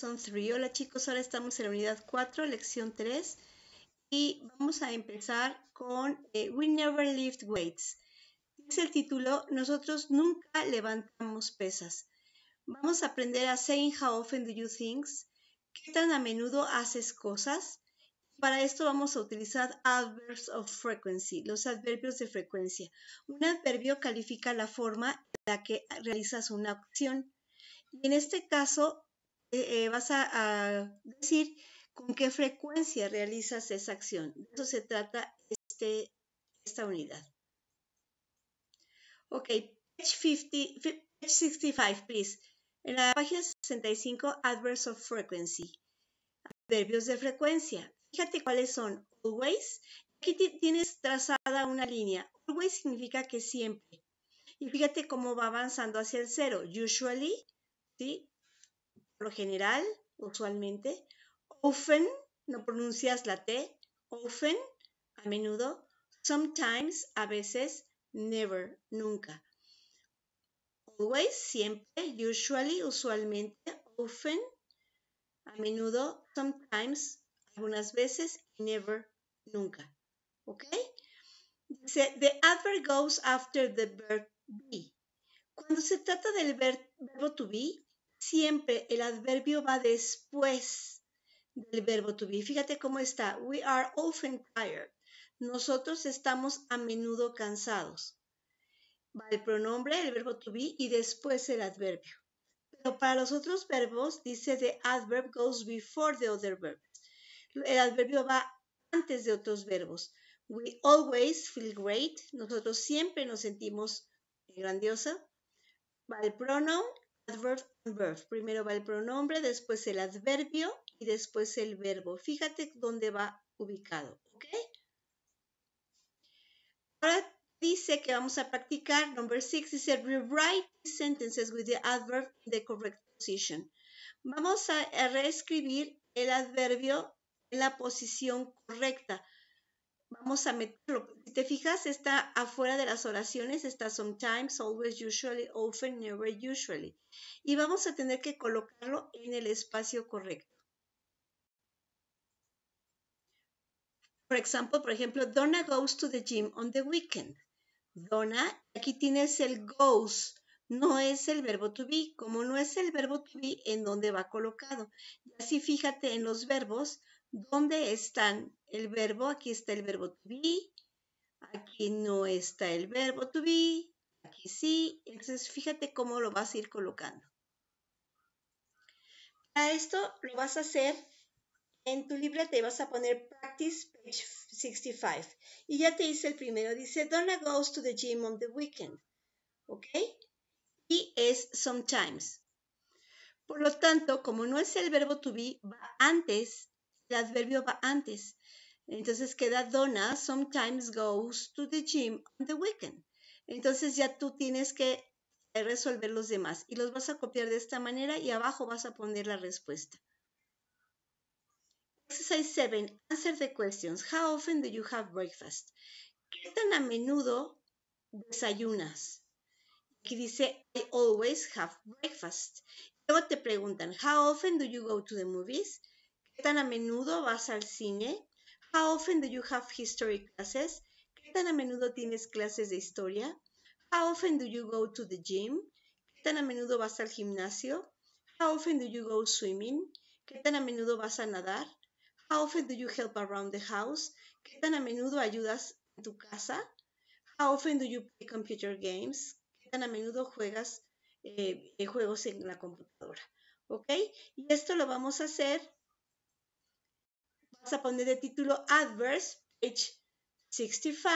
Lesson 3. Hola chicos, ahora estamos en la unidad 4, lección 3. Y vamos a empezar con eh, We Never Lift Weights. Es el título, nosotros nunca levantamos pesas. Vamos a aprender a saying how often do you things. ¿Qué tan a menudo haces cosas? Para esto vamos a utilizar adverbs of frequency, los adverbios de frecuencia. Un adverbio califica la forma en la que realizas una acción. Y en este caso, eh, eh, vas a, decir con qué frecuencia realizas esa acción. De eso se trata este, esta unidad. Ok, page, page 65, please. En la página 65, adverbs of frequency. Adverbios de frecuencia. Fíjate cuáles son. Always. Aquí tienes trazada una línea. Always significa que siempre. Y fíjate cómo va avanzando hacia el cero. Usually, ¿sí? lo general, usualmente. Often, no pronuncias la T. Often, a menudo. Sometimes, a veces. Never, nunca. Always, siempre. Usually, usualmente. Often, a menudo. Sometimes, algunas veces. Never, nunca. ¿Ok? Dice, the adverb goes after the verb be. Cuando se trata del verbo to be, siempre el adverbio va después del verbo to be. Fíjate cómo está. We are often tired. Nosotros estamos a menudo cansados. Va el pronombre, el verbo to be y después el adverbio. Pero para los otros verbos dice the adverb goes before the other verb. El adverbio va antes de otros verbos. We always feel great. Nosotros siempre nos sentimos grandiosa. Va el pronombre adverb and verb. Primero va el pronombre, después el adverbio y después el verbo. Fíjate dónde va ubicado, ¿ok? Ahora dice que vamos a practicar. Number six dice rewrite sentences with the adverb in the correct position. Vamos a reescribir el adverbio en la posición correcta vamos a meterlo. Si te fijas, está afuera de las oraciones, está sometimes, always, usually, often, never, usually. Y vamos a tener que colocarlo en el espacio correcto. Por ejemplo, por ejemplo, Donna goes to the gym on the weekend. Donna, aquí tienes el goes, no es el verbo to be, como no es el verbo to be en dónde va colocado. Y así fíjate en los verbos, ¿Dónde están el verbo? Aquí está el verbo to be, aquí no está el verbo to be, aquí sí. Entonces, fíjate cómo lo vas a ir colocando. Para esto lo vas a hacer en tu libreta te vas a poner practice page 65. Y ya te hice el primero. Dice, Donna goes to the gym on the weekend. ¿Ok? Y es sometimes. Por lo tanto, como no es el verbo to be, va antes el adverbio va antes. Entonces queda Donna sometimes goes to the gym on the weekend. Entonces ya tú tienes que resolver los demás y los vas a copiar de esta manera y abajo vas a poner la respuesta. Exercise 7. Answer the questions. How often do you have breakfast? ¿Qué tan a menudo desayunas? Aquí dice, I always have breakfast. Luego te preguntan, how often do you go to the movies? tan a menudo vas al cine? How often do you have history classes? ¿Qué tan a menudo tienes clases de historia? How often do you go to the gym? ¿Qué tan a menudo vas al gimnasio? How often do you go swimming? ¿Qué tan a menudo vas a nadar? How often do you help around the house? ¿Qué tan a menudo ayudas en tu casa? How often do you play computer games? ¿Qué tan a menudo juegas eh, juegos en la computadora? ¿Ok? Y esto lo vamos a hacer vas a poner de título Adverse, page 65,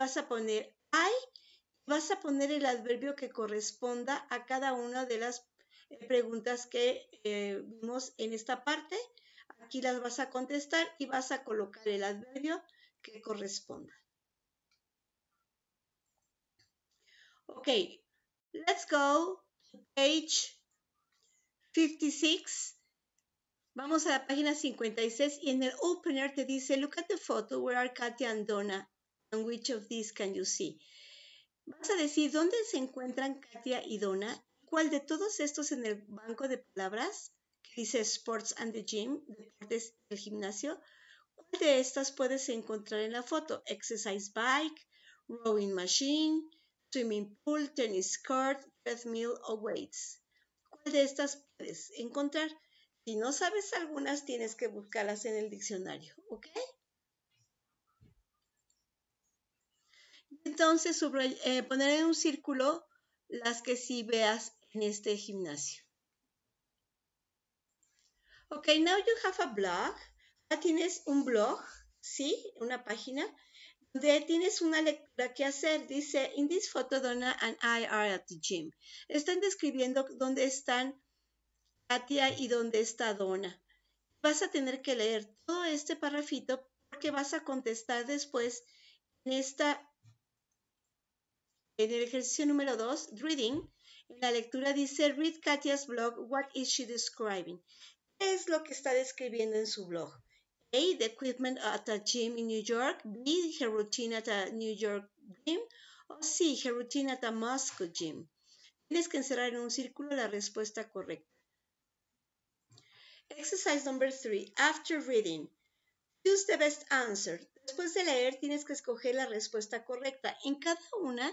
vas a poner I, vas a poner el adverbio que corresponda a cada una de las eh, preguntas que eh, vimos en esta parte. Aquí las vas a contestar y vas a colocar el adverbio que corresponda. Ok, let's go to page 56. Vamos a la página 56 y en el opener te dice, look at the photo, where are Katia and Donna? And which of these can you see? Vas a decir dónde se encuentran Katia y Donna, cuál de todos estos en el banco de palabras que dice sports and the gym, deportes el gimnasio, cuál de estas puedes encontrar en la foto, exercise bike, rowing machine, swimming pool, tennis court, treadmill o weights. ¿Cuál de estas puedes encontrar? Si no sabes algunas, tienes que buscarlas en el diccionario, ¿ok? Entonces, eh, poner en un círculo las que sí veas en este gimnasio. Ok, now you have a blog. tienes un blog, ¿sí? Una página donde tienes una lectura que hacer. Dice, in this photo, Donna and I are at the gym. Están describiendo dónde están Katia y dónde está Dona? Vas a tener que leer todo este parrafito porque vas a contestar después en esta en el ejercicio número 2, reading, en la lectura dice read Katia's blog, what is she describing? ¿Qué es lo que está describiendo en su blog? A, the equipment at a gym in New York, B, her routine at a New York gym, o C, her routine at a Moscow gym. Tienes que encerrar en un círculo la respuesta correcta. Exercise number three. After reading, choose the best answer. Después de leer, tienes que escoger la respuesta correcta. En cada una,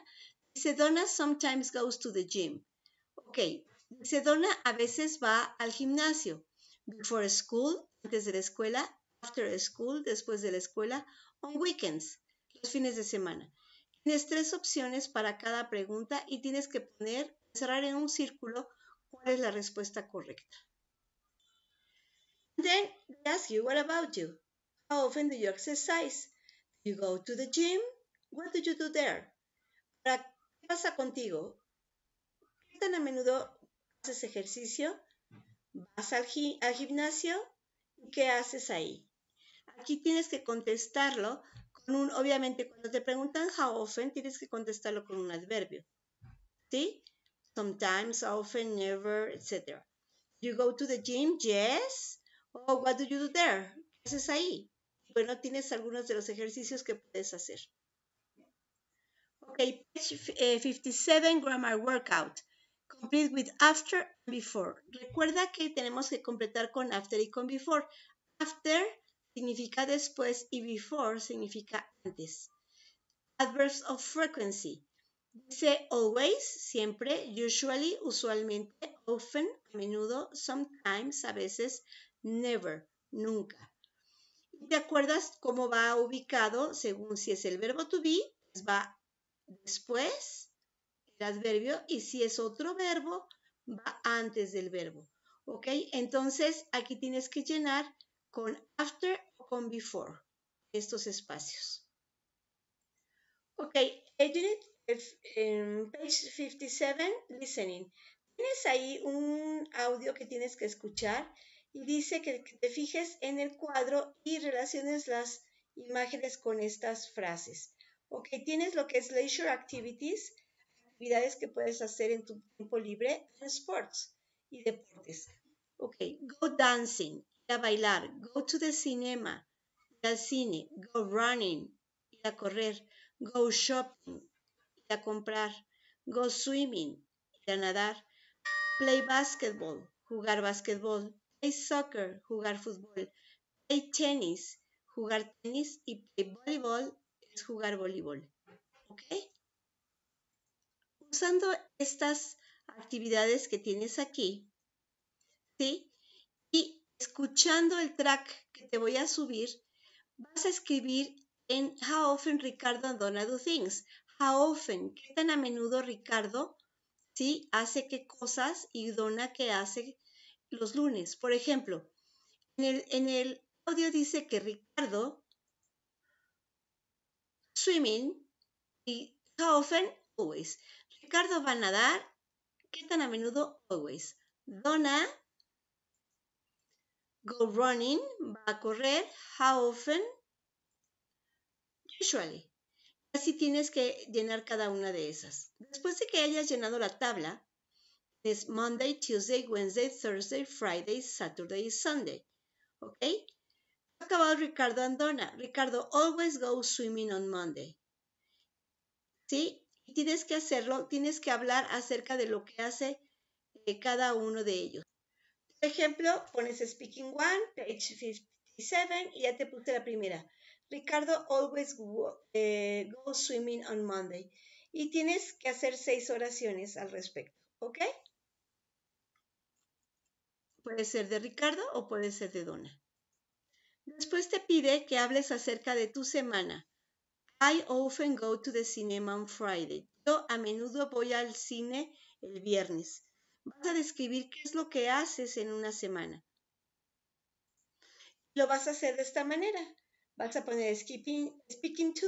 Sedona sometimes goes to the gym. Ok, Sedona a veces va al gimnasio. Before school, antes de la escuela. After school, después de la escuela. On weekends, los fines de semana. Tienes tres opciones para cada pregunta y tienes que poner, cerrar en un círculo cuál es la respuesta correcta. Then they ask you, what about you? How often do you exercise? Do you go to the gym? What do you do there? ¿Qué pasa contigo? ¿Qué tan a menudo haces ejercicio? ¿Vas al, al gimnasio? qué haces ahí? Aquí tienes que contestarlo con un, obviamente, cuando te preguntan how often, tienes que contestarlo con un adverbio. ¿Sí? Sometimes, often, never, etc. You go to the gym? Yes. Oh, what do you do there? ¿Qué haces ahí? Bueno, tienes algunos de los ejercicios que puedes hacer. Ok, page 57, eh, Grammar Workout. Complete with after and before. Recuerda que tenemos que completar con after y con before. After significa después y before significa antes. Adverbs of frequency. Dice always, siempre, usually, usualmente, often, a menudo, sometimes, a veces, never, nunca. ¿Te acuerdas cómo va ubicado según si es el verbo to be? Pues va después el adverbio y si es otro verbo, va antes del verbo. ¿Ok? Entonces aquí tienes que llenar con after o con before estos espacios. Ok, Edith, em, page 57, listening. Tienes ahí un audio que tienes que escuchar y dice que te fijes en el cuadro y relaciones las imágenes con estas frases. Ok, tienes lo que es leisure activities, actividades que puedes hacer en tu tiempo libre, sports y deportes. Ok, go dancing, ir a bailar, go to the cinema, ir al cine, go running, ir a correr, go shopping, ir a comprar, go swimming, ir a nadar, play basketball, jugar basketball, soccer, jugar fútbol, play tennis, jugar tenis y play voleibol es jugar voleibol. ¿Ok? Usando estas actividades que tienes aquí, ¿sí? Y escuchando el track que te voy a subir, vas a escribir en How often Ricardo Donna do things. How often, qué tan a menudo Ricardo, ¿sí? Hace qué cosas y Dona qué hace los lunes. Por ejemplo, en el, audio dice que Ricardo swimming y how often always. Ricardo va a nadar, ¿qué tan a menudo? Always. Donna go running, va a correr, how often? Usually. Así tienes que llenar cada una de esas. Después de que hayas llenado la tabla, es Monday, Tuesday, Wednesday, Thursday, Friday, Saturday, Sunday. ¿Ok? Talk about Ricardo Andona? Ricardo always goes swimming on Monday. ¿Sí? Y tienes que hacerlo, tienes que hablar acerca de lo que hace eh, cada uno de ellos. Por ejemplo, pones Speaking One, page 57, y ya te puse la primera. Ricardo always go, eh, goes swimming on Monday. Y tienes que hacer seis oraciones al respecto, ¿ok? Puede ser de Ricardo o puede ser de Donna. Después te pide que hables acerca de tu semana. I often go to the cinema on Friday. Yo a menudo voy al cine el viernes. Vas a describir qué es lo que haces en una semana. Lo vas a hacer de esta manera. Vas a poner skipping, speaking to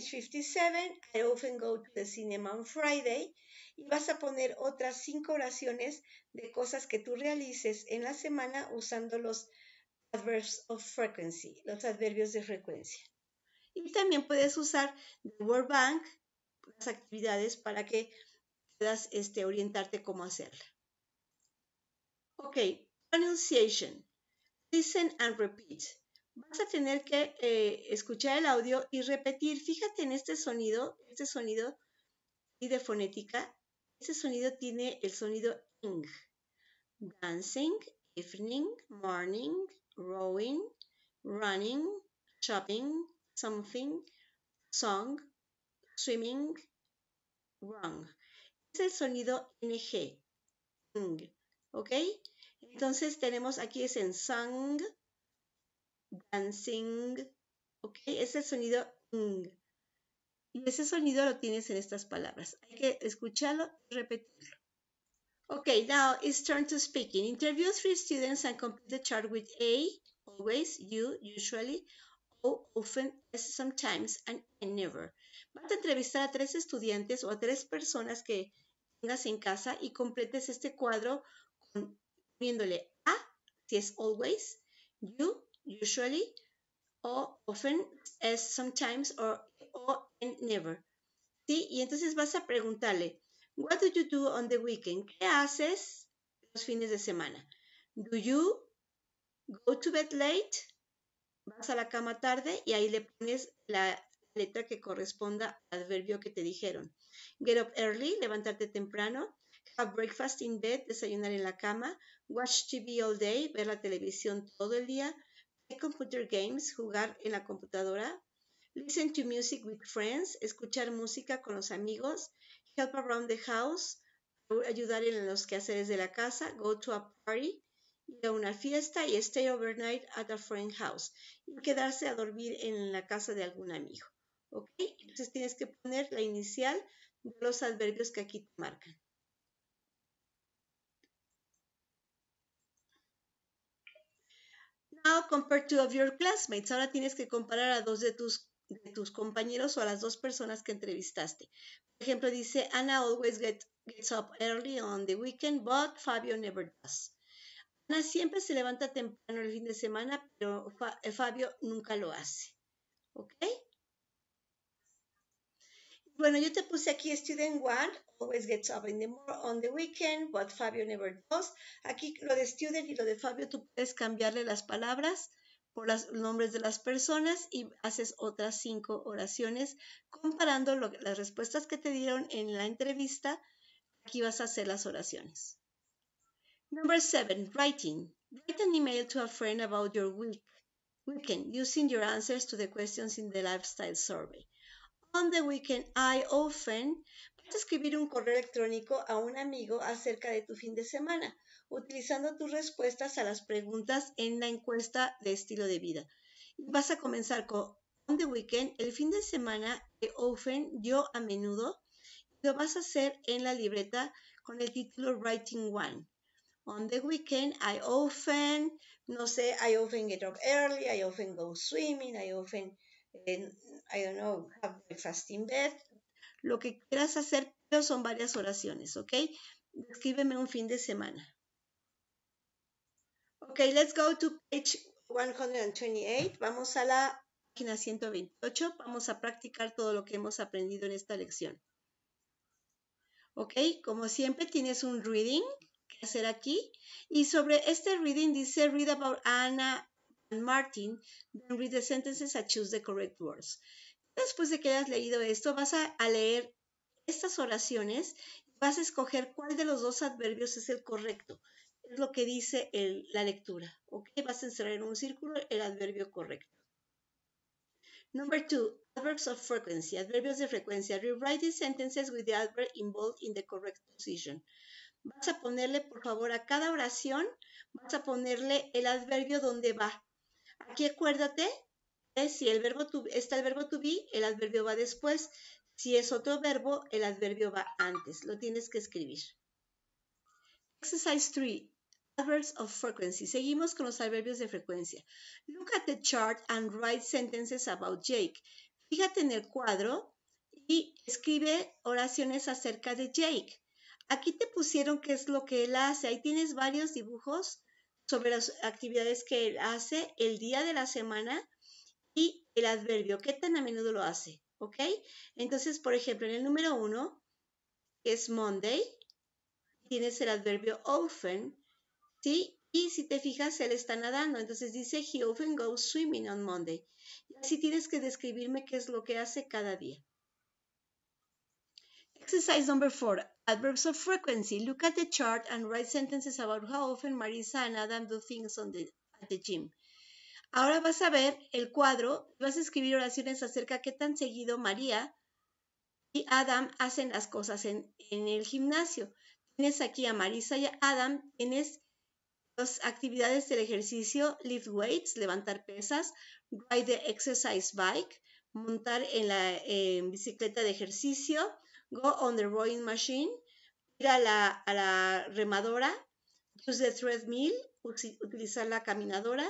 57, I often go to the cinema on Friday, y vas a poner otras cinco oraciones de cosas que tú realices en la semana usando los adverbs of frequency, los adverbios de frecuencia. Y también puedes usar The word Bank, las actividades para que puedas este, orientarte cómo hacerla. Ok, pronunciation. Listen and repeat vas a tener que eh, escuchar el audio y repetir. Fíjate en este sonido, este sonido de fonética. Este sonido tiene el sonido ing. Dancing, evening, morning, rowing, running, shopping, something, song, swimming, wrong. Es el sonido ng. ing. ¿Ok? Entonces tenemos aquí es en sang, dancing, ¿ok? Es el sonido ng. Mm, y ese sonido lo tienes en estas palabras. Hay que escucharlo y repetirlo. ok, now it's turn to speaking. Interview three students and complete the chart with A, always, you, usually, O, often, sometimes, and never. Vas a entrevistar a tres estudiantes o a tres personas que tengas en casa y completes este cuadro poniéndole A, si es always, you, usually, o often, as sometimes, or, and never. ¿Sí? Y entonces vas a preguntarle, what do you do on the weekend? ¿Qué haces los fines de semana? Do you go to bed late? Vas a la cama tarde y ahí le pones la letra que corresponda al adverbio que te dijeron. Get up early, levantarte temprano. Have breakfast in bed, desayunar en la cama. Watch TV all day, ver la televisión todo el día computer games, jugar en la computadora, listen to music with friends, escuchar música con los amigos, help around the house, ayudar en los quehaceres de la casa, go to a party, ir a una fiesta y stay overnight at a friend house y quedarse a dormir en la casa de algún amigo. ¿Ok? Entonces tienes que poner la inicial de los adverbios que aquí te marcan. compare two of your classmates. Ahora tienes que comparar a dos de tus, tus compañeros o a las dos personas que entrevistaste. Por ejemplo, dice, Ana always gets up early on the weekend, but Fabio never does. Ana siempre se levanta temprano el fin de semana, pero eh, Fabio nunca lo hace. ¿Ok? Bueno, yo te puse aquí Student One, always gets up in the on the weekend, what Fabio never does. Aquí lo de Student y lo de Fabio, tú puedes cambiarle las palabras por los nombres de las personas y haces otras cinco oraciones comparando las respuestas que te dieron en la entrevista. Aquí vas a hacer las oraciones. Number seven, writing. Write an email to a friend about your week, weekend using your answers to the questions in the lifestyle survey. On the weekend I often Vas a escribir un correo electrónico a un amigo acerca de tu fin de semana, utilizando tus respuestas a las preguntas en la encuesta de estilo de vida. Vas a comenzar con On the weekend, el fin de semana I often yo a menudo, lo vas a hacer en la libreta con el título Writing One. On the weekend, I often, no sé, I often get up early, I often go swimming, I often I don't know, have bed, lo que quieras hacer, pero son varias oraciones, ¿ok? Escríbeme un fin de semana. Ok, let's go to page 128. Vamos a la página 128. Vamos a practicar todo lo que hemos aprendido en esta lección. Ok, como siempre tienes un reading que hacer aquí. Y sobre este reading dice read about Anna Martin, then read the sentences and choose the correct words. Después de que hayas leído esto, vas a, leer estas oraciones y vas a escoger cuál de los dos adverbios es el correcto. Es lo que dice la lectura. ¿ok? Vas a encerrar en un círculo el adverbio correcto. Number two, adverbs of frequency, adverbios de frecuencia. Rewrite the sentences with the adverb involved in the correct position. Vas a ponerle, por favor, a cada oración, vas a ponerle el adverbio donde va. Aquí acuérdate si el verbo está el verbo to be, el adverbio va después. Si es otro verbo, el adverbio va antes. Lo tienes que escribir. Exercise 3. Adverbs of frequency. Seguimos con los adverbios de frecuencia. Look at the chart and write sentences about Jake. Fíjate en el cuadro y escribe oraciones acerca de Jake. Aquí te pusieron qué es lo que él hace. Ahí tienes varios dibujos sobre las actividades que él hace el día de la semana y el adverbio, qué tan a menudo lo hace, ¿ok? Entonces, por ejemplo, en el número uno, que es Monday, tienes el adverbio often, ¿sí? Y si te fijas, él está nadando, entonces dice, he often goes swimming on Monday. Y así tienes que describirme qué es lo que hace cada día. Exercise number four. Adverbs of frequency. Look at the chart and write sentences about how often Marisa and Adam do things at the gym. Ahora vas a ver el cuadro vas a escribir oraciones acerca de qué tan seguido María y Adam hacen las cosas en, el gimnasio. Tienes aquí a Marisa y a Adam, tienes las actividades del ejercicio, lift weights, levantar pesas, ride the exercise bike, montar en la bicicleta de ejercicio, Go on the Rowing Machine, ir a la, a la remadora, use the treadmill, utilizar la caminadora,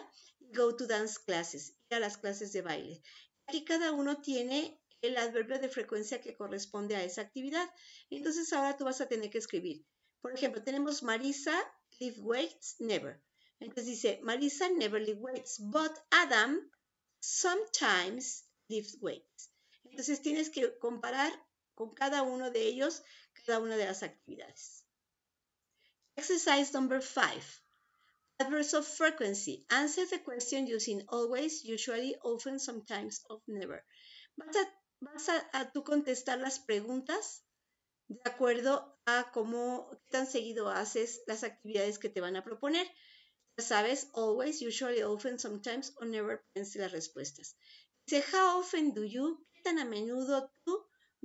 go to dance classes, ir a las clases de baile. Aquí cada uno tiene el adverbio de frecuencia que corresponde a esa actividad. Entonces ahora tú vas a tener que escribir. Por ejemplo, tenemos Marisa, lift weights, never. Entonces dice, Marisa never lift weights, but Adam sometimes lifts weights. Entonces tienes que comparar con cada uno de ellos, cada una de las actividades. Exercise number five. Adverbs of frequency. Answer the question using always, usually, often, sometimes, or never. Vas, a, tú contestar las preguntas de acuerdo a cómo tan seguido haces las actividades que te van a proponer. Ya sabes, always, usually, often, sometimes, or never, piense las respuestas. Dice, how often do you, qué tan a menudo tú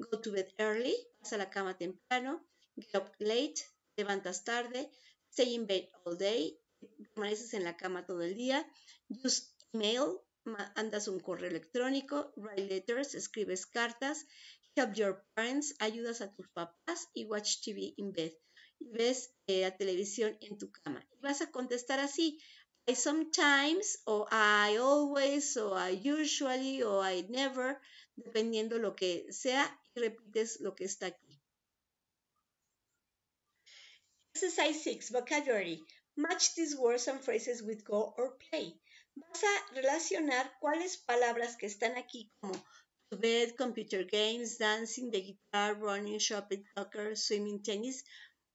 Go to bed early, vas a la cama temprano. Get up late, levantas tarde. Stay in bed all day, permaneces en la cama todo el día. Use email, andas un correo electrónico. Write letters, escribes cartas. Help your parents, ayudas a tus papás. Y watch TV in bed. Y ves eh, la televisión en tu cama. Y vas a contestar así. I sometimes o I always o I usually o I never, dependiendo lo que sea repites lo que está aquí. Exercise 6. Vocabulary. Match these words and phrases with go or play. Vas a relacionar cuáles palabras que están aquí como to bed, computer games, dancing, the guitar, running, shopping, soccer, swimming, tennis.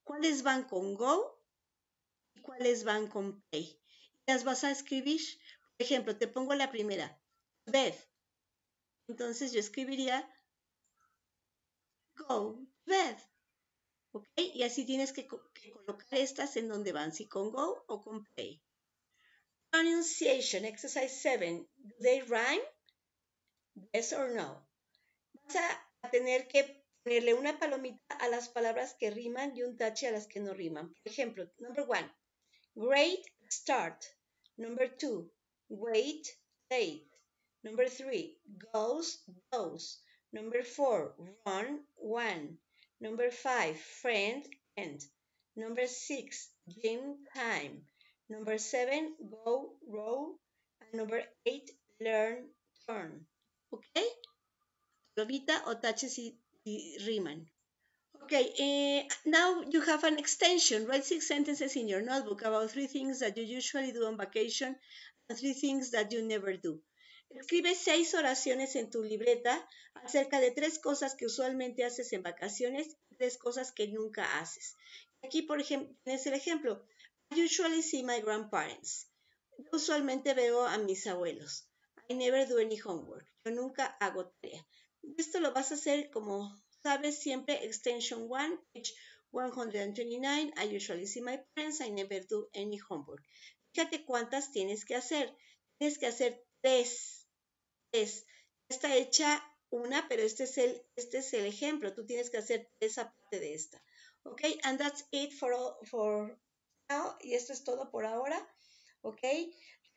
¿Cuáles van con go y cuáles van con play? Las vas a escribir. Por ejemplo, te pongo la primera, to bed. Entonces yo escribiría go bed. ¿Ok? Y así tienes que, colocar estas en donde van, si con go o con play. Pronunciation, exercise 7. ¿Do they rhyme? Yes or no. Vas a tener que ponerle una palomita a las palabras que riman y un tache a las que no riman. Por ejemplo, number one, great start. Number two, wait, late. Number three, goes, goes. Number four, run, one. Number five, friend, and. Number six, game time. Number seven, go, row. And number eight, learn, turn. Okay? Globita o taches y riman. Okay, uh, now you have an extension. Write six sentences in your notebook about three things that you usually do on vacation and three things that you never do. Escribe seis oraciones en tu libreta acerca de tres cosas que usualmente haces en vacaciones, tres cosas que nunca haces. Aquí, por ejemplo, tienes el ejemplo. I usually see my grandparents. Yo usualmente veo a mis abuelos. I never do any homework. Yo nunca hago tarea. Esto lo vas a hacer como sabes siempre, extension 1, page 129. I usually see my parents. I never do any homework. Fíjate cuántas tienes que hacer. Tienes que hacer tres es Está hecha una, pero este es el, este es el ejemplo. Tú tienes que hacer esa parte de esta. ¿Ok? And that's it for, for now. Y esto es todo por ahora. ¿Ok?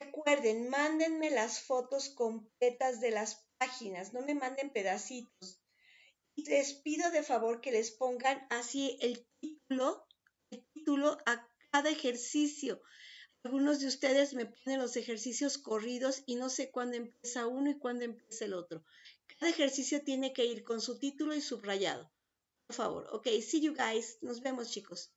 Recuerden, mándenme las fotos completas de las páginas. No me manden pedacitos. Y les pido de favor que les pongan así el título, el título a cada ejercicio. Algunos de ustedes me ponen los ejercicios corridos y no sé cuándo empieza uno y cuándo empieza el otro. Cada ejercicio tiene que ir con su título y subrayado. Por favor, ok, see you guys. Nos vemos chicos.